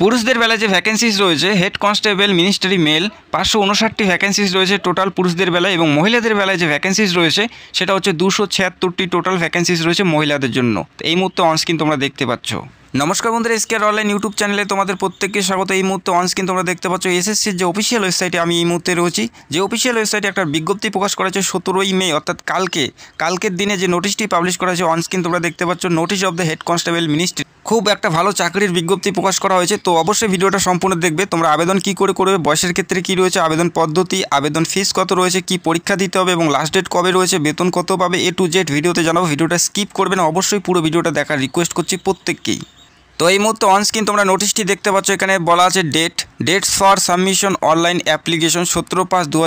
পুরুষদের বেলায় যে ভ্যাকেন্সিস রয়েছে হেড কনস্টেবল মিনিস্টারি মেল পাঁচশো উনষাটটি ভ্যাকেন্সিস রয়েছে টোটাল পুরুষদের বেলায় এবং মহিলাদের বেলায় যে ভ্যাকেন্সিস রয়েছে সেটা হচ্ছে দুশো ছিয়াত্তরটি টোটাল ভ্যাকেন্সিস রয়েছে মহিলাদের জন্য এই মুহূর্তে অনস্ক্রিন তোমরা দেখতে পাচ্ছ নমস্কার বন্ধুরা এসকেআর অনলাইন ইউটিউব চ্যানেলে তোমাদের প্রত্যেককে স্বাগত এই মুহূর্তে অনস্ক্রিন তোমরা দেখতে পাচ্ছ এসএসসির যে অফিসিয়াল ওয়েবসাইটে আমি এই মুহূর্তে রয়েছি যে অফিসিয়াল ওয়েবসাইটে একটা বিজ্ঞপ্তি প্রকাশ করা হয়েছে সতেরোই মে অর্থাৎ কালকে কালকের দিনে যে নোটিশটি পাবলিশ করা হয়েছে অনস্ক্রিন তোমরা দেখতে পাচ্ছ notice of the head constable ministry খুব একটা ভালো চাকরির বিজ্ঞপ্তি প্রকাশ করা হয়েছে তো অবশ্যই ভিডিওটা সম্পূর্ণ দেখবে তোমরা আবেদন কি করে করবে বয়সের ক্ষেত্রে কি রয়েছে আবেদন পদ্ধতি আবেদন ফিস কত রয়েছে কি পরীক্ষা দিতে হবে এবং লাস্ট ডেট কবে রয়েছে বেতন কত পাবে এ টু জেড ভিডিওতে জানাবো ভিডিওটা স্কিপ করবে না অবশ্যই পুরো ভিডিওটা দেখার রিকোয়েস্ট করছি প্রত্যেককেই তো এই মুহূর্তে অনস্ক্রিন তোমরা নোটিশটি দেখতে পাচ্ছ এখানে বলা আছে date dates for submission online application সতেরো পাঁচ দু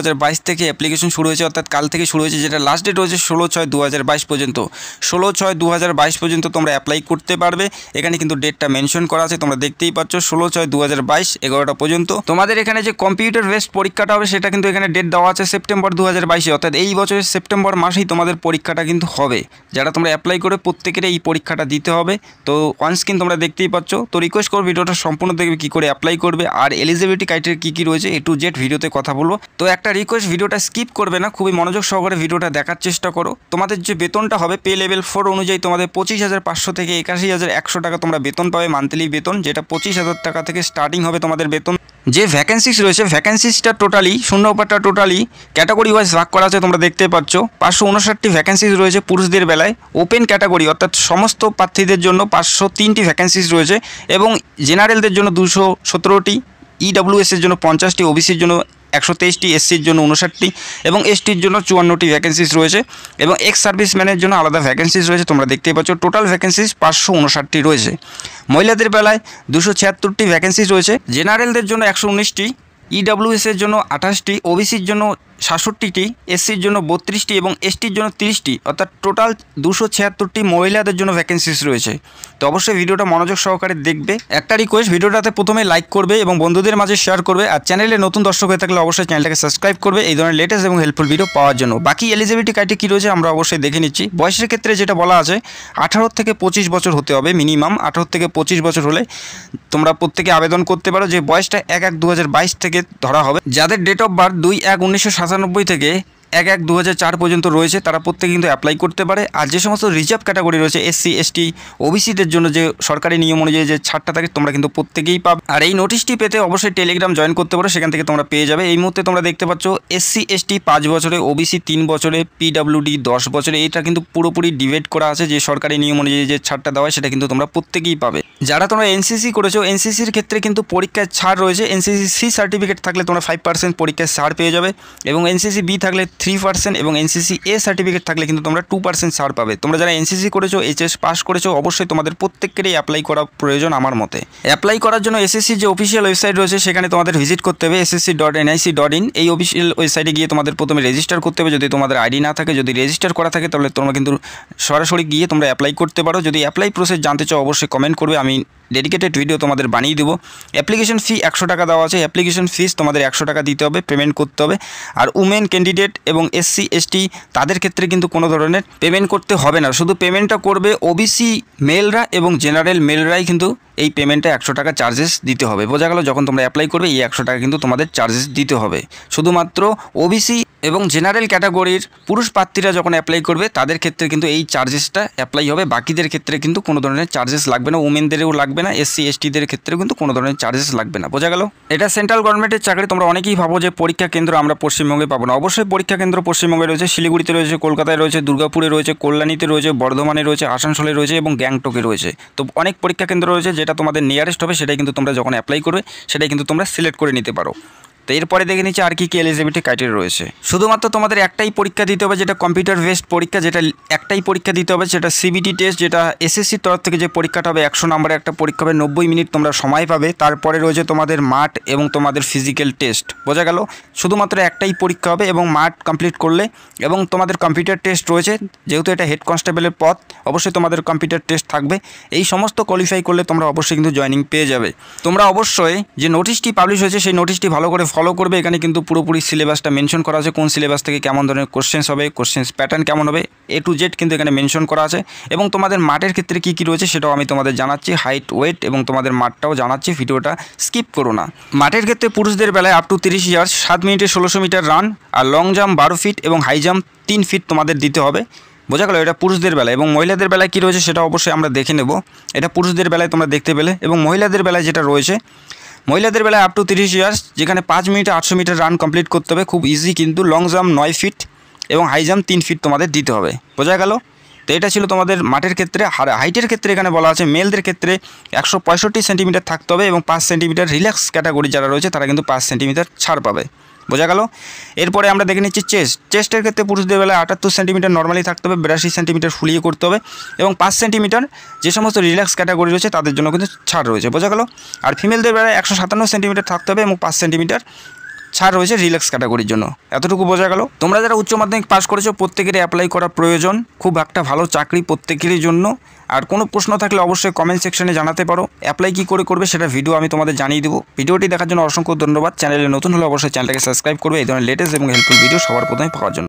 থেকে অ্যাপ্লিকেশন শুরু হয়েছে অর্থাৎ কাল থেকে শুরু হয়েছে যেটা লাস্ট ডেট হয়েছে ষোলো ছয় দু পর্যন্ত ষোলো ছয় দু পর্যন্ত তোমরা অ্যাপ্লাই করতে পারবে এখানে কিন্তু ডেটটা মেনশন করা আছে তোমরা দেখতেই পাচ্ছ ষোলো ছয় দু হাজার এগারোটা পর্যন্ত তোমাদের এখানে যে কম্পিউটার বেসড পরীক্ষাটা হবে সেটা কিন্তু এখানে ডেট দেওয়া আছে সেপ্টেম্বর দু অর্থাৎ এই বছরের সেপ্টেম্বর মাসেই তোমাদের পরীক্ষাটা কিন্তু হবে যারা তোমরা অ্যাপ্লাই করে প্রত্যেকের এই পরীক্ষাটা দিতে হবে তো অনস্ক্রিন তোমরা দেখতে দেখতেই পাচ্ছ তো রিকোয়েস্ট করো ভিডিওটা সম্পূর্ণ দেখবে কী করে অ্যাপ্লাই করবে আর এলিজিবিলিটি ক্রাইটেরিয়া কী কী রয়েছে এ টু জেড ভিডিওতে কথা বলবো তো একটা রিকোয়েস্ট ভিডিওটা স্কিপ করবে না খুবই মনোযোগ সহকারে ভিডিওটা দেখার চেষ্টা করো তোমাদের যে বেতনটা হবে পে লেভেল ফোর অনুযায়ী তোমাদের পঁচিশ হাজার পাঁচশো থেকে একাশি হাজার একশো টাকা তোমরা বেতন পাবে মান্থলি বেতন যেটা পঁচিশ হাজার টাকা থেকে স্টার্টিং হবে তোমাদের বেতন যে ভ্যাকেন্সিস রয়েছে ভ্যাকেন্সিসটা টোটালি শূন্য ব্যাপারটা টোটালি ক্যাটাগরি ওয়াইজ ভাগ করা আছে তোমরা দেখতে পাচ্ছ পাঁচশো উনষাটটি ভ্যাকেন্সিস রয়েছে পুরুষদের বেলায় ওপেন ক্যাটাগরি অর্থাৎ সমস্ত প্রার্থীদের জন্য পাঁচশো তিনটি ভ্যাকেন্সিস রয়েছে এবং জেনারেলদের জন্য দুশো সতেরোটি ইডাব্লিউএসের জন্য পঞ্চাশটি ওবিসির জন্য একশো তেইশটি এসসির জন্য উনষাটটি এবং এসটির জন্য চুয়ান্নটি ভ্যাকেন্সিস রয়েছে এবং এক্স সার্ভিসম্যানের জন্য আলাদা ভ্যাকেন্সিস রয়েছে তোমরা দেখতেই পাচ্ছ টোটাল ভ্যাকেন্সিস পাঁচশো উনষাটটি রয়েছে মহিলাদের বেলায় দুশো ছিয়াত্তরটি ভ্যাকেন্সিস রয়েছে জেনারেলদের জন্য একশো উনিশটি ইডাব্লিউএসের জন্য আঠাশটি ওবিসির জন্য সাতষট্টিটি এসসির জন্য বত্রিশটি এবং এসটির জন্য তিরিশটি অর্থাৎ টোটাল দুশো ছিয়াত্তরটি মহিলাদের জন্য ভ্যাকেন্সিস রয়েছে তো অবশ্যই ভিডিওটা মনোযোগ সহকারে দেখবে একটা রিকোয়েস্ট ভিডিওটাতে প্রথমে লাইক করবে এবং বন্ধুদের মাঝে শেয়ার করবে আর চ্যানেলে নতুন দর্শক হয়ে থাকলে অবশ্যই চ্যানেলটাকে সাবস্ক্রাইব করবে এই ধরনের লেটেস্ট এবং হেল্পফুল ভিডিও পাওয়ার জন্য বাকি এলিজিবিলিটি কাইটি কী রয়েছে আমরা অবশ্যই দেখে নিচ্ছি বয়সের ক্ষেত্রে যেটা বলা আছে আঠারো থেকে পঁচিশ বছর হতে হবে মিনিমাম আঠারো থেকে পঁচিশ বছর হলে তোমরা প্রত্যেকে আবেদন করতে পারো যে বয়সটা এক এক দু থেকে ধরা হবে যাদের ডেট অফ বার্থ দুই এক উনিশশো পঁচানব্বই থেকে এক এক দু পর্যন্ত রয়েছে তারা প্রত্যেকে কিন্তু অ্যাপ্লাই করতে পারে আর যে সমস্ত রিজার্ভ ক্যাটাগরি রয়েছে এসসি এসটি ওবিসিদের জন্য যে সরকারি নিয়ম অনুযায়ী যে ছাড়টা থাকে তোমরা কিন্তু প্রত্যেকেই পাবে আর এই নোটিশটি পেতে অবশ্যই টেলিগ্রাম জয়েন করতে পারো সেখান থেকে তোমরা পেয়ে যাবে এই মুহূর্তে তোমরা দেখতে পাচ্ছ এসসি এসটি পাঁচ বছরে ওবিসি তিন বছরে পিডাব্লিউডি দশ বছরে এটা কিন্তু পুরোপুরি ডিবেট করা আছে যে সরকারি নিয়ম অনুযায়ী যে ছাড়টা দেওয়া সেটা কিন্তু তোমরা প্রত্যেকেই পাবে যারা তোমরা এনসিসি করেছো এনসিসির ক্ষেত্রে কিন্তু পরীক্ষায় ছাড় রয়েছে এনসিসি সি সার্টিফিকেট থাকলে তোমরা ফাইভ পার্সেন্ট পরীক্ষায় ছাড় পেয়ে যাবে এবং এনসিসি বি থাকলে থ্রি পার্সেন্ট এবং এনসিসি এ সার্টিফিকেট থাকলে কিন্তু তোমরা টু পার্সেন্ট ছাড় পাবে তোমরা যারা এনসিসি করেছো এইচএস পাস করেছো অবশ্যই তোমাদের প্রত্যেকেরই অ্যাপ্লাই করা প্রয়োজন আমার মতে অ্যাপ্লাই করার জন্য এসএসসি যে অফিসিয়াল ওয়েবসাইট রয়েছে সেখানে তোমাদের ভিজিট করতে হবে SSC dot NIC dot in এই অফিসিয়াল ওয়েবসাইটে গিয়ে তোমাদের প্রথমে রেজিস্টার করতে হবে যদি তোমাদের আইডি না থাকে যদি রেজিস্টার করা থাকে তাহলে তোমরা কিন্তু সরাসরি গিয়ে তোমরা অ্যাপ্লাই করতে পারো যদি অ্যাপ্লাই প্রসেস জানতে চাও অবশ্যই কমেন্ট করবে আমি ডেডিকেটেড ভিডিও তোমাদের বানিয়ে দেবো অ্যাপ্লিকেশন ফি একশো টাকা দেওয়া আছে অ্যাপ্লিকেশন ফিস তোমাদের একশো টাকা দিতে হবে পেমেন্ট করতে হবে আর উমেন ক্যান্ডিডেট এবং এসসি এসটি তাদের ক্ষেত্রে কিন্তু কোনো ধরনের পেমেন্ট করতে হবে না শুধু পেমেন্টটা করবে ওবিসি মেলরা এবং জেনারেল মেলরাই কিন্তু এই পেমেন্টে একশো টাকা চার্জেস দিতে হবে বোঝা গেল যখন তোমরা অ্যাপ্লাই করবে এই একশো টাকা কিন্তু তোমাদের চার্জেস দিতে হবে শুধুমাত্র ওবিসি এবং জেনারেল ক্যাটাগরির পুরুষ প্রার্থীরা যখন অ্যাপ্লাই করবে তাদের ক্ষেত্রে কিন্তু এই চার্জেসটা অ্যাপ্লাই হবে বাকিদের ক্ষেত্রে কিন্তু কোনো ধরনের চার্জেস লাগবে না উমেনদেরও লাগবে না এসসি এসটিদের ক্ষেত্রেও কিন্তু কোনো ধরনের চার্জেস লাগবে না বোঝা গেল এটা সেন্ট্রাল গভর্নমেন্টের চাকরি তোমরা অনেকেই ভাবো যে পরীক্ষা কেন্দ্র আমরা পশ্চিমবঙ্গে পাবো না অবশ্যই পরীক্ষা কেন্দ্র পশ্চিমবঙ্গে রয়েছে শিলিগুড়িতে রয়েছে কলকাতায় রয়েছে দুর্গাপুরে রয়েছে কল্যাণীতে রয়েছে বর্ধমানে রয়েছে আসানসোলে রয়েছে এবং গ্যাংটকে রয়েছে তো অনেক পরীক্ষা কেন্দ্র রয়েছে যেটা যেটা তোমাদের নিয়ারেস্ট হবে সেটাই কিন্তু তোমরা যখন অ্যাপ্লাই করবে সেটাই কিন্তু তোমরা সিলেক্ট করে নিতে পারো তো এরপরে দেখে নিচ্ছে আর কি কি এলিজিবিলিটি ক্রাইটেরিয়া রয়েছে শুধুমাত্র তোমাদের একটাই পরীক্ষা দিতে হবে যেটা কম্পিউটার বেসড পরীক্ষা যেটা একটাই পরীক্ষা দিতে হবে সেটা সিবিটি টেস্ট যেটা এসএসসির তরফ থেকে যে পরীক্ষাটা হবে একশো নম্বরের একটা পরীক্ষা হবে নব্বই মিনিট তোমরা সময় পাবে তারপরে রয়েছে তোমাদের মাঠ এবং তোমাদের ফিজিক্যাল টেস্ট বোঝা গেল শুধুমাত্র একটাই পরীক্ষা হবে এবং মাঠ কমপ্লিট করলে এবং তোমাদের কম্পিউটার টেস্ট রয়েছে যেহেতু এটা হেড কনস্টেবলের পথ অবশ্যই তোমাদের কম্পিউটার টেস্ট থাকবে এই সমস্ত কোয়ালিফাই করলে তোমরা অবশ্যই কিন্তু জয়নিং পেয়ে যাবে তোমরা অবশ্যই যে নোটিশটি পাবলিশ হয়েছে সেই নোটিশটি ভালো করে ফলো ফলো করবে এখানে কিন্তু পুরোপুরি সিলেবাসটা মেনশন করা আছে কোন সিলেবাস থেকে কেমন ধরনের কোশ্চেন্স হবে কোশ্চেন্স প্যাটার্ন কেমন হবে এ টু জেড কিন্তু এখানে মেনশন করা আছে এবং তোমাদের মাঠের ক্ষেত্রে কী কী রয়েছে সেটাও আমি তোমাদের জানাচ্ছি হাইট ওয়েট এবং তোমাদের মাঠটাও জানাচ্ছি ভিডিওটা স্কিপ করো না মাঠের ক্ষেত্রে পুরুষদের বেলায় আপ টু তিরিশ ইয়ার্স সাত মিনিটে ষোলোশো মিটার রান আর লং জাম্প বারো ফিট এবং হাই জাম্প তিন ফিট তোমাদের দিতে হবে বোঝা গেল এটা পুরুষদের বেলায় এবং মহিলাদের বেলায় কী রয়েছে সেটা অবশ্যই আমরা দেখে নেব এটা পুরুষদের বেলায় তোমরা দেখতে পেলে এবং মহিলাদের বেলায় যেটা রয়েছে মহিলাদের বেলায় আপ টু তিরিশ ইয়ার্স যেখানে পাঁচ মিনিটে আটশো মিটার রান কমপ্লিট করতে হবে খুব ইজি কিন্তু লং জাম্প নয় ফিট এবং হাই জাম্প তিন ফিট তোমাদের দিতে হবে বোঝা গেল তো এটা ছিল তোমাদের মাঠের ক্ষেত্রে হাইটের ক্ষেত্রে এখানে বলা আছে মেলদের ক্ষেত্রে একশো সেন্টিমিটার থাকতে হবে এবং পাঁচ সেন্টিমিটার রিল্যাক্স ক্যাটাগরি যারা রয়েছে তারা কিন্তু পাঁচ সেন্টিমিটার ছাড় পাবে বোঝা গেল এরপরে আমরা দেখে নিচ্ছি চেস্ট চেস্টের ক্ষেত্রে পুরুষদের বেলায় আটাত্তর সেন্টিমিটার নর্মালি থাকতে হবে বিরাশি সেন্টিমিটার ফুলিয়ে করতে হবে এবং পাঁচ সেন্টিমিটার যে সমস্ত রিল্যাক্স ক্যাটাগরি রয়েছে তাদের জন্য কিন্তু ছাড় রয়েছে বোঝা গেল আর ফিমেলদের বেলায় একশো সাতান্ন সেন্টিমিটার থাকতে হবে এবং পাঁচ সেন্টিমিটার ছাড় রয়েছে রিল্যাক্স ক্যাটাগরির জন্য এতটুকু বোঝা গেল তোমরা যারা উচ্চ মাধ্যমিক পাশ করেছো প্রত্যেকেরই অ্যাপ্লাই করা প্রয়োজন খুব একটা ভালো চাকরি প্রত্যেকেরই জন্য আর কোনো প্রশ্ন থাকলে অবশ্যই কমেন্ট সেকশনে জানাতে পারো অ্যাপ্লাই কী করে করবে সেটা ভিডিও আমি তোমাদের জানিয়ে দেবো ভিডিওটি দেখার জন্য অসংখ্য ধন্যবাদ চ্যানেলে নতুন হলে অবশ্যই চ্যানেলটাকে সাবস্ক্রাইব করবে এই ধরনের লেটেস্ট এবং হেল্পফুল ভিডিও সবার প্রথমে পাওয়ার জন্য